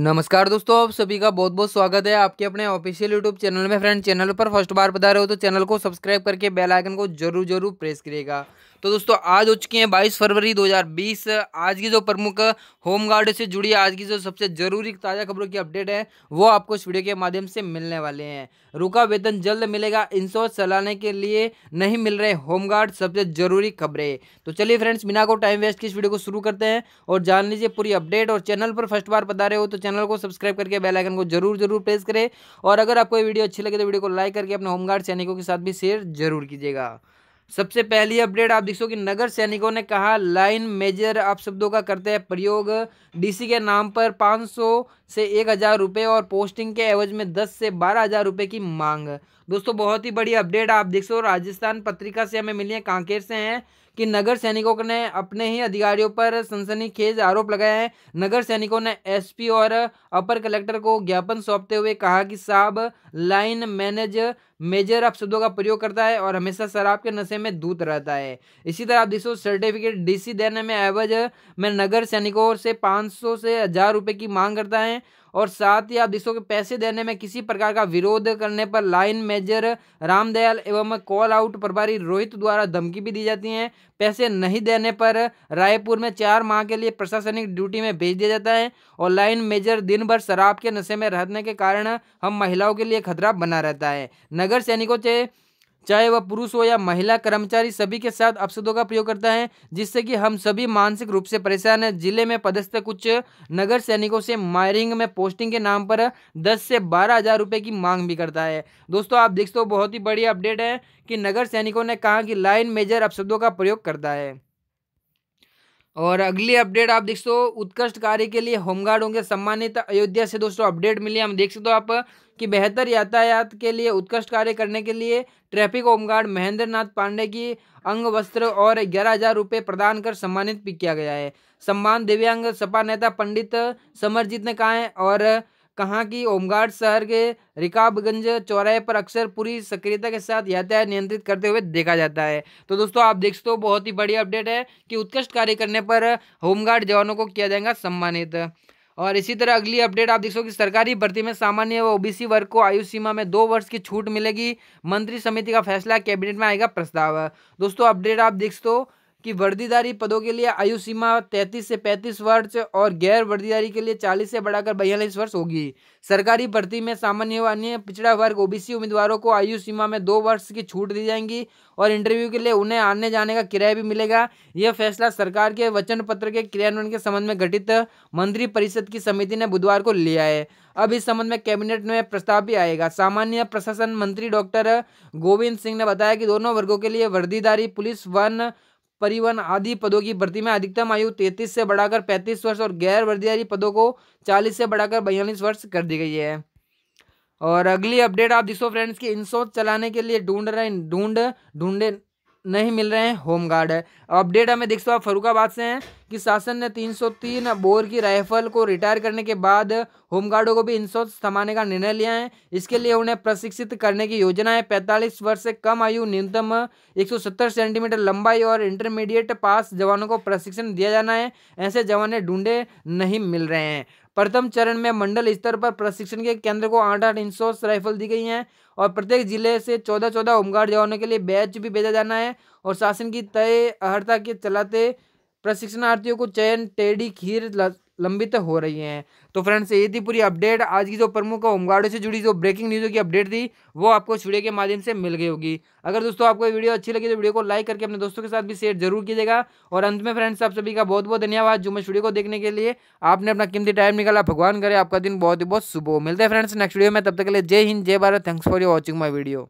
नमस्कार दोस्तों आप सभी का बहुत बहुत स्वागत है आपके अपने ऑफिशियल यूट्यूब चैनल में फ्रेंड चैनल पर फर्स्ट बार बता रहे हो तो चैनल को सब्सक्राइब करके बेल आइकन को जरूर जरूर प्रेस करिएगा तो दोस्तों आज हो चुकी हैं बाईस फरवरी 2020 आज की जो प्रमुख होमगार्ड से जुड़ी आज की जो सबसे जरूरी ताज़ा खबरों की अपडेट है वो आपको इस वीडियो के माध्यम से मिलने वाले हैं रुका वेतन जल्द मिलेगा इंश्योरेंस चलाने के लिए नहीं मिल रहे होमगार्ड सबसे जरूरी खबरें तो चलिए फ्रेंड्स बिना को टाइम वेस्ट की इस वीडियो को शुरू करते हैं और जान लीजिए पूरी अपडेट और चैनल पर फर्स्ट बार बता रहे हो तो चैनल को सब्सक्राइब करके बेलाइकन को जरूर जरूर प्रेस करें और अगर आपको वीडियो अच्छी लगे तो वीडियो को लाइक करके अपने होमगार्ड सैनिकों के साथ भी शेयर जरूर कीजिएगा सबसे पहली अपडेट आप देख सो कि नगर सैनिकों ने कहा लाइन मेजर आप शब्दों का करते हैं प्रयोग डीसी के नाम पर 500 से एक हज़ार रुपये और पोस्टिंग के एवज में 10 से बारह हज़ार रुपये की मांग दोस्तों बहुत ही बड़ी अपडेट आप देख सो राजस्थान पत्रिका से हमें मिली है कांकेर से हैं कि नगर सैनिकों ने अपने ही अधिकारियों पर सनसनीखेज आरोप लगाए हैं नगर सैनिकों ने एसपी और अपर कलेक्टर को ज्ञापन सौंपते हुए कहा कि साहब लाइन मैनेज मेजर शब्दों का प्रयोग करता है और हमेशा शराब के नशे में दूत रहता है इसी तरह आप देखो सर्टिफिकेट डीसी देने में एवज में नगर सैनिकों से पाँच से हज़ार रुपये की मांग करता है और साथ ही आप देख सकते पैसे देने में किसी प्रकार का विरोध करने पर लाइन मेजर रामदयाल एवं कॉल आउट प्रभारी रोहित द्वारा धमकी भी दी जाती है पैसे नहीं देने पर रायपुर में चार माह के लिए प्रशासनिक ड्यूटी में भेज दिया जाता है और लाइन मेजर दिन भर शराब के नशे में रहने के कारण हम महिलाओं के लिए खतरा बना रहता है नगर सैनिकों से चाहे वह पुरुष हो या महिला कर्मचारी सभी के साथ अपशब्दों का प्रयोग करता है जिससे कि हम सभी मानसिक रूप से परेशान हैं जिले में पदस्थ कुछ नगर सैनिकों से मायरिंग में पोस्टिंग के नाम पर दस से बारह हज़ार रुपये की मांग भी करता है दोस्तों आप देखते हो बहुत ही बड़ी अपडेट है कि नगर सैनिकों ने कहा कि लाइन मेजर अपशब्दों का प्रयोग करता है और अगली अपडेट आप देख सो उत्कृष्ट कार्य के लिए होमगार्ड होंगे सम्मानित अयोध्या से दोस्तों अपडेट मिली हम देख सकते हो आप कि बेहतर यातायात के लिए उत्कृष्ट कार्य करने के लिए ट्रैफिक होमगार्ड महेंद्र नाथ पांडे की अंग वस्त्र और ग्यारह हजार रुपये प्रदान कर सम्मानित भी किया गया है सम्मान दिव्यांग सपा नेता पंडित समरजीत ने कहा है और कहा कि ओमगार्ड शहर के रिकाबगंज चौराहे पर अक्सर पूरी सक्रियता के साथ यातायात नियंत्रित करते हुए देखा जाता है तो दोस्तों आप देख सकते हो बहुत ही बड़ी अपडेट है कि उत्कृष्ट कार्य करने पर होमगार्ड जवानों को किया जाएगा सम्मानित और इसी तरह अगली अपडेट आप देख हो कि सरकारी भर्ती में सामान्य व ओबीसी वर्ग को आयु सीमा में दो वर्ष की छूट मिलेगी मंत्री समिति का फैसला कैबिनेट में आएगा प्रस्ताव दोस्तों अपडेट आप देख हो कि वर्दीदारी पदों के लिए आयु सीमा तैंतीस से पैंतीस वर्ष और गैर वर्दीदारी के लिए चालीस से बढ़ाकर बयालीस वर्ष होगी सरकारी भर्ती में सामान्य व अन्य पिछड़ा वर्ग ओबीसी उम्मीदवारों को आयु सीमा में दो वर्ष की छूट दी जाएंगी और इंटरव्यू के लिए उन्हें आने जाने का किराया भी मिलेगा यह फैसला सरकार के वचन पत्र के क्रियान्वयन के संबंध में गठित मंत्री परिषद की समिति ने बुधवार को लिया है अब इस संबंध में कैबिनेट में प्रस्ताव भी आएगा सामान्य प्रशासन मंत्री डॉक्टर गोविंद सिंह ने बताया कि दोनों वर्गों के लिए वर्दीदारी पुलिस वन परिवहन आदि पदों की भर्ती में अधिकतम आयु तैतीस से बढ़ाकर पैंतीस वर्ष और गैर वर्दीधारी पदों को चालीस से बढ़ाकर बयालीस वर्ष कर दी गई है और अगली अपडेट आप दिसो फ्रेंड्स की इंश्योरेंस चलाने के लिए ढूंढ रहे ढूंढ ढूंढे नहीं मिल रहे हैं होम गार्ड है अपडेट हमें दिख सो आप फरुखाबाद से हैं कि शासन ने 303 बोर की राइफल को रिटायर करने के बाद होमगार्डों को भी इंश्योरेंस थमाने का निर्णय लिया है इसके लिए उन्हें प्रशिक्षित करने की योजना है 45 वर्ष से कम आयु न्यूनतम 170 सेंटीमीटर लंबाई और इंटरमीडिएट पास जवानों को प्रशिक्षण दिया जाना है ऐसे जवान ढूंढे नहीं मिल रहे हैं प्रथम चरण में मंडल स्तर पर प्रशिक्षण के केंद्र को आठ आठ इंश्योरेंस राइफल दी गई हैं और प्रत्येक जिले से चौदह चौदह होमगार्ड जवानों के लिए बैच भी भेजा जाना है और शासन की तय अहर्ता के चलाते प्रशिक्षणार्थियों को चयन टेढ़ी खीर लंबित हो रही हैं तो फ्रेंड्स ये थी पूरी अपडेट आज की जो प्रमुख होमगार्डों से जुड़ी जो ब्रेकिंग न्यूज की अपडेट थी वो आपको इस वीडियो के माध्यम से मिल गई होगी अगर दोस्तों आपको वीडियो अच्छी लगी तो वीडियो को लाइक करके अपने दोस्तों के साथ भी शेयर जरूर कीजिएगा और अंत में फ्रेंड्स आप सभी का बहुत बहुत धन्यवाद जो मैं वीडियो को देखने के लिए आपने अपना कीमती टाइम निकाला भगवान करे आपका दिन बहुत ही बहुत शुभ हो मिलते हैं फ्रेंड्स नेक्स्ट वीडियो में तब तक के लिए जय हिंद जय Bharat thanks for you watching my video